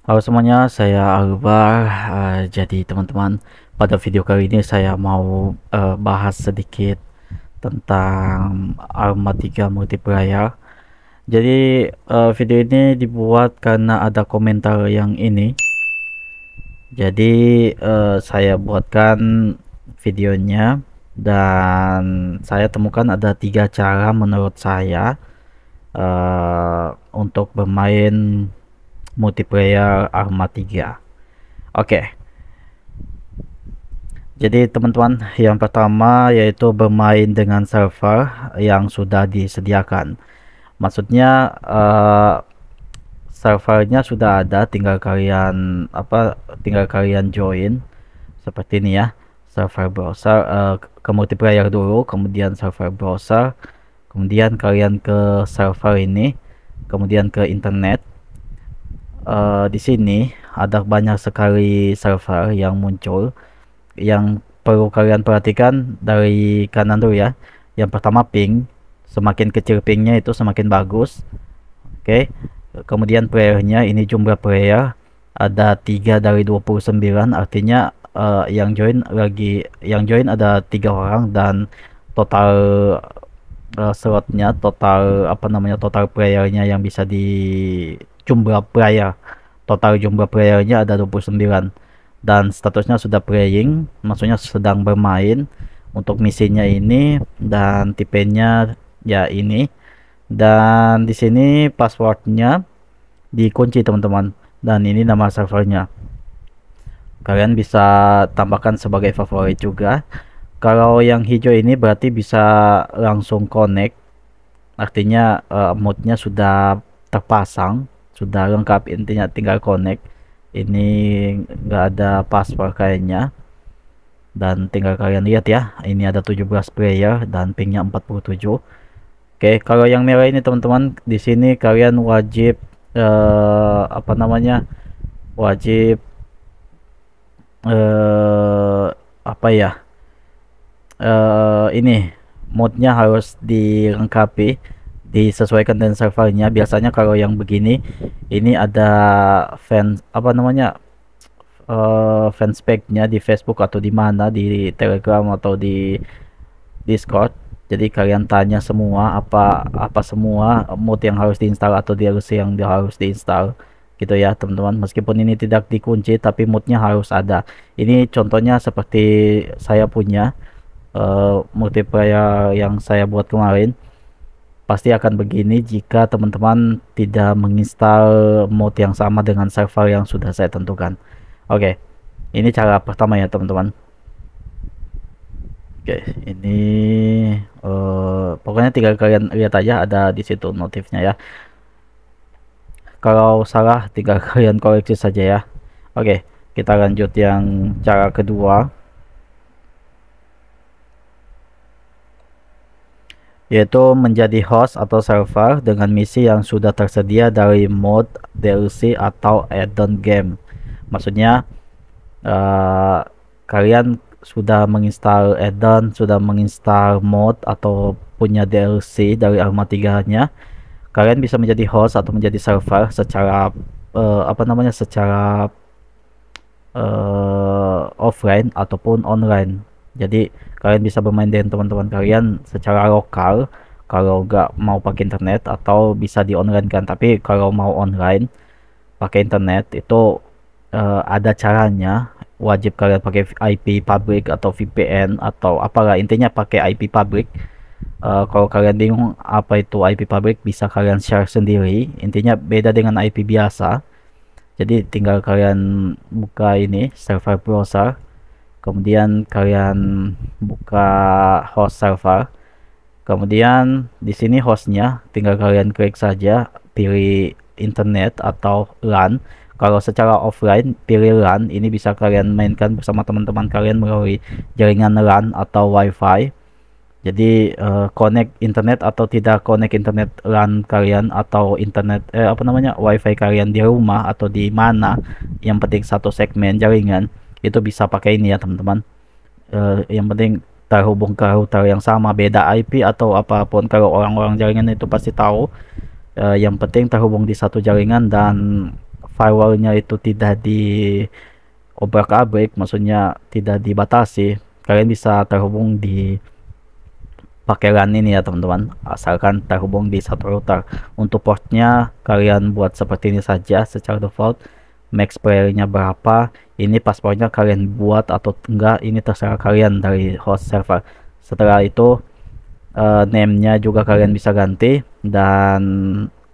Halo semuanya, saya Akbar. Uh, jadi teman-teman, pada video kali ini saya mau uh, bahas sedikit tentang Arma 3 multiplayer. Jadi uh, video ini dibuat karena ada komentar yang ini. Jadi uh, saya buatkan videonya dan saya temukan ada tiga cara menurut saya uh, untuk bermain multiplayer Arma 3 oke jadi teman-teman yang pertama yaitu bermain dengan server yang sudah disediakan maksudnya uh, servernya sudah ada tinggal kalian apa tinggal kalian join seperti ini ya server browser uh, ke multiplayer dulu kemudian server browser kemudian kalian ke server ini kemudian ke internet uh, di sini ada banyak sekali server yang muncul yang perlu kalian perhatikan dari kanan dulu ya yang pertama ping semakin kecil pingnya itu semakin bagus oke okay. kemudian playernya ini jumlah player ada 3 dari 29 artinya uh, yang join lagi yang join ada tiga orang dan total uh, slotnya total apa namanya total playernya yang bisa di Jumlah prayer. Total jumlah playernya ada 29 dan statusnya sudah playing maksudnya sedang bermain untuk misinya ini dan tipenya ya ini. Dan di sini passwordnya dikunci teman-teman dan ini nama servernya. Kalian bisa tambahkan sebagai favorit juga. Kalau yang hijau ini berarti bisa langsung connect artinya uh, eh, modnya sudah terpasang sudah lengkap intinya tinggal connect ini enggak ada password kayaknya dan tinggal kalian lihat ya ini ada 17 player dan pingnya 47 Oke kalau yang merah ini teman-teman di sini kalian wajib eh, apa namanya wajib eh, apa ya eh, ini modnya harus dilengkapi disesuaikan dengan servernya biasanya kalau yang begini ini ada fans apa namanya uh, eh, fanspage-nya di Facebook atau di mana di Telegram atau di Discord jadi kalian tanya semua apa apa semua mod yang harus diinstal atau harus yang harus diinstal gitu ya teman-teman meskipun ini tidak dikunci tapi moodnya harus ada ini contohnya seperti saya punya uh, multiplayer yang saya buat kemarin pasti akan begini jika teman-teman tidak menginstal mode yang sama dengan server yang sudah saya tentukan oke okay. ini cara pertama ya teman-teman oke okay. ini uh, pokoknya tinggal kalian lihat aja ada di situ notifnya ya kalau salah tinggal kalian koreksi saja ya oke okay. kita lanjut yang cara kedua yaitu menjadi host atau server dengan misi yang sudah tersedia dari mod DLC atau add-on game. Maksudnya uh, kalian sudah menginstal add-on, sudah menginstal mod atau punya DLC dari Arma 3-nya, kalian bisa menjadi host atau menjadi server secara uh, apa namanya? secara uh, offline ataupun online jadi kalian bisa bermain dengan teman-teman kalian secara lokal kalau nggak mau pakai internet atau bisa di online kan tapi kalau mau online pakai internet itu uh, ada caranya wajib kalian pakai IP public atau VPN atau apalah intinya pakai IP public uh, kalau kalian bingung apa itu IP public bisa kalian share sendiri intinya beda dengan IP biasa jadi tinggal kalian buka ini server browser kemudian kalian buka host server kemudian di sini hostnya tinggal kalian klik saja pilih internet atau LAN kalau secara offline pilih LAN ini bisa kalian mainkan bersama teman-teman kalian melalui jaringan LAN atau WiFi jadi uh, connect internet atau tidak connect internet LAN kalian atau internet eh, apa namanya WiFi kalian di rumah atau di mana yang penting satu segmen jaringan itu bisa pakai ini ya teman-teman uh, yang penting terhubung ke router yang sama beda IP atau apapun kalau orang-orang jaringan itu pasti tahu uh, yang penting terhubung di satu jaringan dan firewallnya itu tidak di obrak-abrik maksudnya tidak dibatasi kalian bisa terhubung di pakai LAN ini ya teman-teman asalkan terhubung di satu router untuk portnya kalian buat seperti ini saja secara default max playernya berapa ini paspornya kalian buat atau enggak ini terserah kalian dari host server setelah itu uh, name-nya juga kalian bisa ganti dan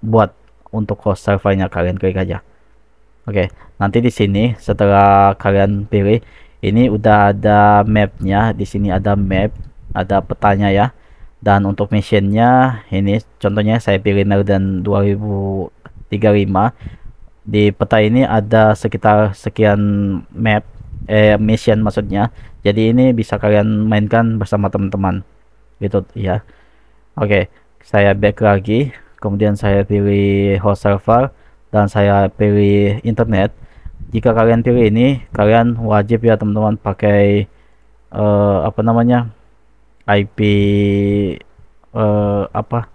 buat untuk host servernya kalian klik aja oke okay. nanti di sini setelah kalian pilih ini udah ada mapnya di sini ada map ada petanya ya dan untuk missionnya ini contohnya saya pilih dan 2035 di peta ini ada sekitar sekian map eh mission maksudnya jadi ini bisa kalian mainkan bersama teman-teman gitu ya oke okay, saya back lagi kemudian saya pilih host server dan saya pilih internet jika kalian pilih ini kalian wajib ya teman-teman pakai uh, apa namanya IP uh, eh, apa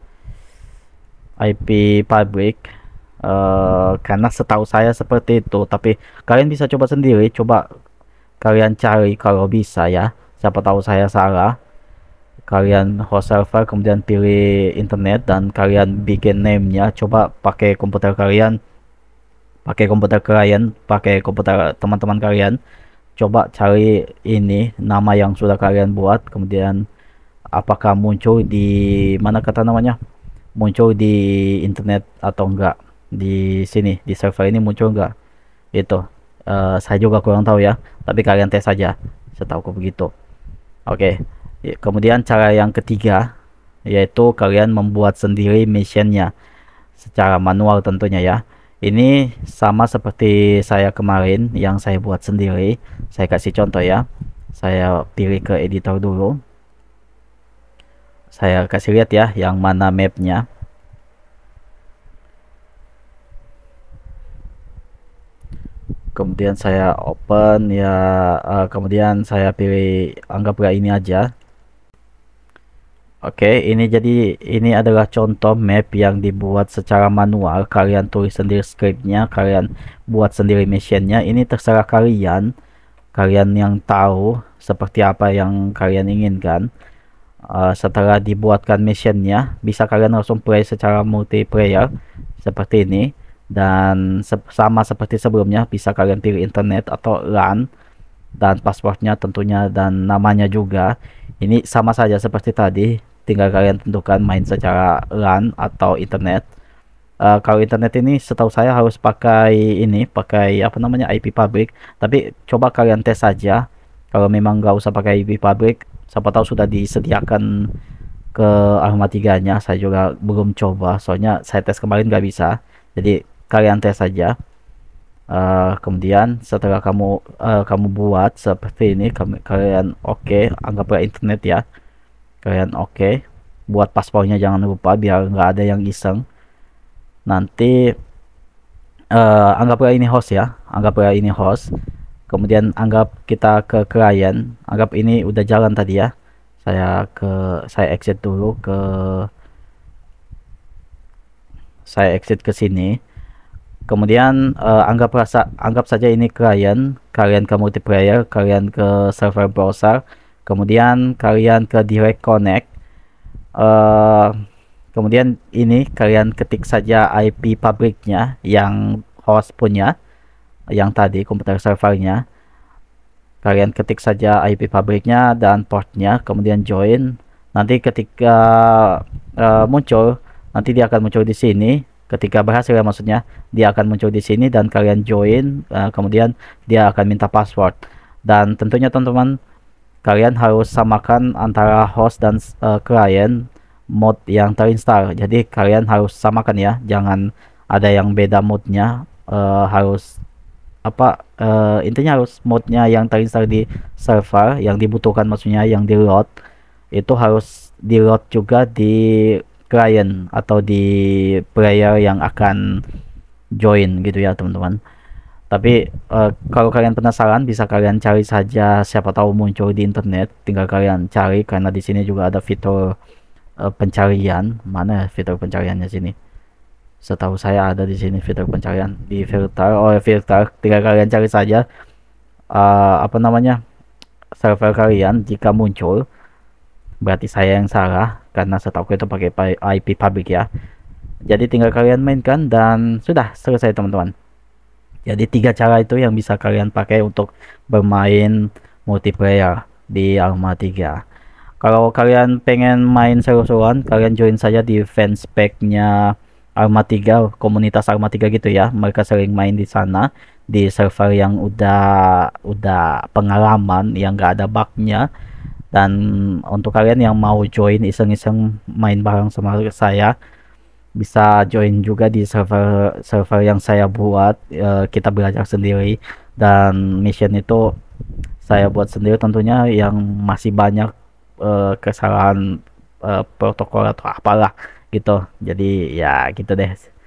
IP public uh, karena setahu saya seperti itu tapi kalian bisa coba sendiri coba kalian cari kalau bisa ya siapa tahu saya salah kalian host server kemudian pilih internet dan kalian bikin namenya coba pakai komputer kalian pakai komputer kalian pakai komputer teman-teman kalian coba cari ini nama yang sudah kalian buat kemudian apakah muncul di mana kata namanya muncul di internet atau enggak di sini di server ini muncul nggak itu uh, eh, saya juga kurang tahu ya tapi kalian tes saja setahu begitu oke okay. kemudian cara yang ketiga yaitu kalian membuat sendiri missionnya secara manual tentunya ya ini sama seperti saya kemarin yang saya buat sendiri saya kasih contoh ya saya pilih ke editor dulu saya kasih lihat ya yang mana mapnya kemudian saya open ya uh, kemudian saya pilih anggaplah ini aja Oke okay, ini jadi ini adalah contoh map yang dibuat secara manual kalian tulis sendiri scriptnya kalian buat sendiri missionnya ini terserah kalian kalian yang tahu seperti apa yang kalian inginkan uh, setelah dibuatkan missionnya bisa kalian langsung play secara multiplayer seperti ini dan se sama seperti sebelumnya bisa kalian pilih internet atau LAN dan passwordnya tentunya dan namanya juga ini sama saja seperti tadi tinggal kalian tentukan main secara LAN atau internet uh, kalau internet ini setahu saya harus pakai ini pakai apa namanya IP public tapi coba kalian tes saja kalau memang nggak usah pakai IP public siapa tahu sudah disediakan ke Arma 3 nya saya juga belum coba soalnya saya tes kemarin nggak bisa jadi kalian tes saja uh, kemudian setelah kamu uh, kamu buat seperti ini kami, kalian oke okay, anggaplah internet ya kalian oke okay. buat paspornya jangan lupa biar nggak ada yang iseng nanti uh, anggaplah ini host ya anggaplah ini host kemudian anggap kita ke klien anggap ini udah jalan tadi ya saya ke saya exit dulu ke saya exit ke sini Kemudian uh, anggap rasa anggap saja ini klien kalian ke multiplayer, kalian ke server browser, kemudian kalian ke direct connect. Uh, kemudian ini kalian ketik saja IP pabriknya yang host punya yang tadi komputer servernya. Kalian ketik saja IP pabriknya dan portnya, kemudian join. Nanti ketika uh, muncul, nanti dia akan muncul di sini ketika berhasil ya maksudnya dia akan muncul di sini dan kalian join uh, kemudian dia akan minta password dan tentunya teman-teman kalian harus samakan antara host dan uh, client mode yang terinstall jadi kalian harus samakan ya jangan ada yang beda modenya uh, harus apa uh, intinya harus modenya yang terinstall di server yang dibutuhkan maksudnya yang di load itu harus di load juga di client atau di player yang akan join gitu ya teman-teman tapi uh, kalau kalian penasaran bisa kalian cari saja siapa tahu muncul di internet tinggal kalian cari karena di sini juga ada fitur uh, pencarian mana ya fitur pencariannya sini setahu saya ada di sini fitur pencarian di filter oh filter tinggal kalian cari saja uh, apa namanya server kalian jika muncul berarti saya yang salah karena setahu itu pakai IP public ya jadi tinggal kalian mainkan dan sudah selesai teman-teman jadi tiga cara itu yang bisa kalian pakai untuk bermain multiplayer di Arma 3 kalau kalian pengen main seru-seruan kalian join saja di fanspage-nya Arma 3 komunitas Arma 3 gitu ya mereka sering main di sana di server yang udah udah pengalaman yang gak ada bugnya dan untuk kalian yang mau join iseng-iseng main bareng sama saya bisa join juga di server server yang saya buat uh, kita belajar sendiri dan mission itu saya buat sendiri tentunya yang masih banyak uh, kesalahan uh, protokol atau apalah gitu jadi ya gitu deh